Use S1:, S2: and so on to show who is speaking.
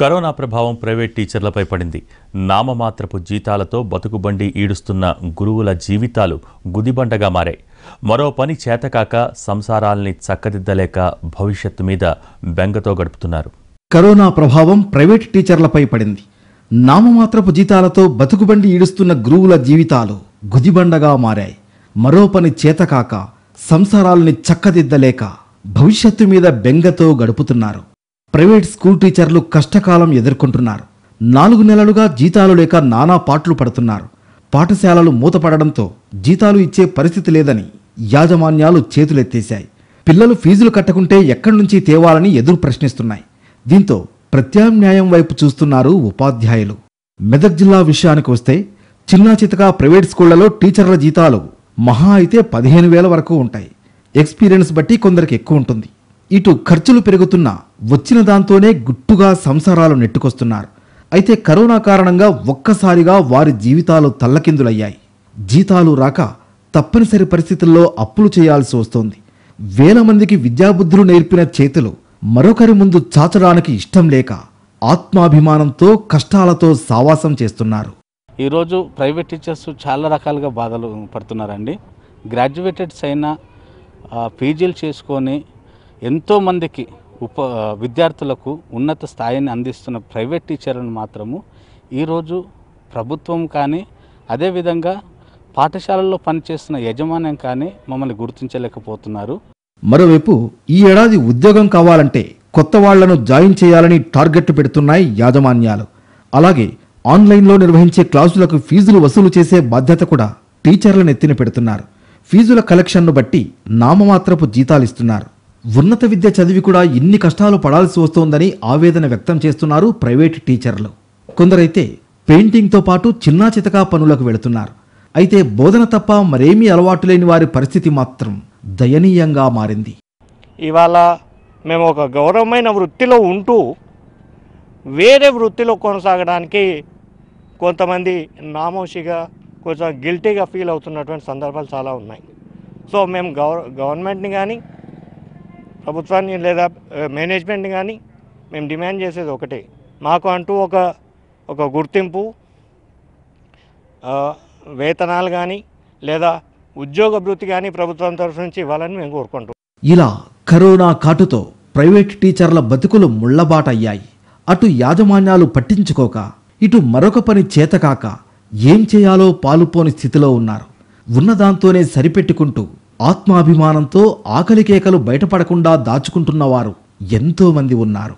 S1: corona ప్రభావం private టీచర్లపై పడింది నామమాత్రపు జీతాలతో బతుకుబండి ఈడుస్తున్న గురువుల జీవితాలు గుదిబండగా మారాయి మరో పని చేతకాక సంసారాల్ని చక్కదిద్దలేక భవిష్యత్తు మీద బెంగతో గడుపుతున్నారు
S2: కరోనా ప్రభావం ప్రైవేట్ టీచర్లపై పడింది నామమాత్రపు జీతాలతో బతుకుబండి ఈడుస్తున్న గురువుల జీవితాలు గుదిబండగా మారాయి మరో పని చేతకాక సంసారాల్ని చక్కదిద్దలేక భవిష్యత్తు మీద బెంగతో గడుపుతున్నారు ప్రైవేట్ స్కూల్ టీచర్లు కష్టకాలం ఎదుర్కొంటున్నారు నాలుగు నెలలుగా జీతాలు లేక నానా పాటలు పడుతున్నారు పాఠశాలలు మూతపడడంతో జీతాలు ఇచ్చే పరిస్థితి లేదని యాజమాన్యాలు చేతులెత్తేశాయి పిల్లలు ఫీజులు కట్టకుంటే ఎక్కడి నుంచి తేవాలని ఎదురు ప్రశ్నిస్తున్నాయి దీంతో ప్రత్యామ్నాయం వైపు చూస్తున్నారు ఉపాధ్యాయులు మెదక్ జిల్లా విషయానికి వస్తే చిన్నా చితకా ప్రైవేట్ స్కూళ్లలో టీచర్ల జీతాలు మహా అయితే పదిహేను వేల వరకు ఉంటాయి ఎక్స్పీరియన్స్ బట్టి కొందరికి ఎక్కువ ఉంటుంది ఇటు ఖర్చులు పెరుగుతున్నా వచ్చిన దాంతోనే గుట్టుగా సంసారాలు నెట్టుకొస్తున్నారు అయితే కరోనా కారణంగా ఒక్కసారిగా వారి జీవితాలు తల్లకిందులయ్యాయి జీతాలు రాక తప్పనిసరి పరిస్థితుల్లో అప్పులు చేయాల్సి వస్తోంది వేల మందికి విద్యాబుద్ధులు నేర్పిన చేతులు మరొకరి ముందు చాచడానికి ఇష్టం లేక ఆత్మాభిమానంతో కష్టాలతో సావాసం చేస్తున్నారు
S1: ఈరోజు ప్రైవేట్ టీచర్స్ చాలా రకాలుగా బాధలు పడుతున్నారండి గ్రాడ్యుయేటెడ్స్ అయినా పీజీలు చేసుకొని ఎంతోమందికి ఉప విద్యార్థులకు ఉన్నత స్థాయిని అందిస్తున్న ప్రైవేట్ టీచర్లను మాత్రము ఈరోజు ప్రభుత్వం కానీ అదేవిధంగా పాఠశాలల్లో పనిచేస్తున్న యజమాన్యం కానీ మమ్మల్ని గుర్తించలేకపోతున్నారు
S2: మరోవైపు ఈ ఏడాది ఉద్యోగం కావాలంటే కొత్త వాళ్లను జాయిన్ చేయాలని టార్గెట్ పెడుతున్నాయి యాజమాన్యాలు అలాగే ఆన్లైన్లో నిర్వహించే క్లాసులకు ఫీజులు వసూలు చేసే బాధ్యత కూడా టీచర్లను ఎత్తిన పెడుతున్నారు ఫీజుల కలెక్షన్ను బట్టి నామమాత్రపు జీతాలిస్తున్నారు ఉన్నత విద్య చదివి కూడా ఇన్ని కష్టాలు పడాల్సి వస్తోందని ఆవేదన వ్యక్తం చేస్తున్నారు ప్రైవేట్ టీచర్లు కొందరైతే పెయింటింగ్తో పాటు చిన్నా చితకా పనులకు వెళుతున్నారు అయితే బోధన తప్ప మరేమీ అలవాటు లేని వారి పరిస్థితి మాత్రం దయనీయంగా మారింది
S3: ఇవాళ మేము ఒక గౌరవమైన వృత్తిలో ఉంటూ వేరే వృత్తిలో కొనసాగడానికి కొంతమంది నామోషిగా కొంచెం గిల్టీగా ఫీల్ అవుతున్నటువంటి సందర్భాలు చాలా ఉన్నాయి సో మేము గవర్నమెంట్ని కానీ ప్రభుత్వాన్ని లేదా మేనేజ్మెంట్ కానీ మేము డిమాండ్ చేసేది ఒకటే మాకు అంటూ ఒక ఒక గుర్తింపు వేతనాలు కానీ లేదా ఉద్యోగ భృతి కానీ ప్రభుత్వం తరఫు నుంచి ఇవ్వాలని మేము కోరుకుంటాం
S2: ఇలా కరోనా కాటుతో ప్రైవేట్ టీచర్ల బతుకులు ముళ్లబాటయ్యాయి అటు యాజమాన్యాలు పట్టించుకోక ఇటు మరొక పని చేతకాక ఏం చేయాలో పాలుపోని స్థితిలో ఉన్నారు ఉన్నదాంతోనే సరిపెట్టుకుంటూ ఆత్మాభిమానంతో ఆకలికేకలు బయటపడకుండా దాచుకుంటున్నవారు ఎంతోమంది ఉన్నారు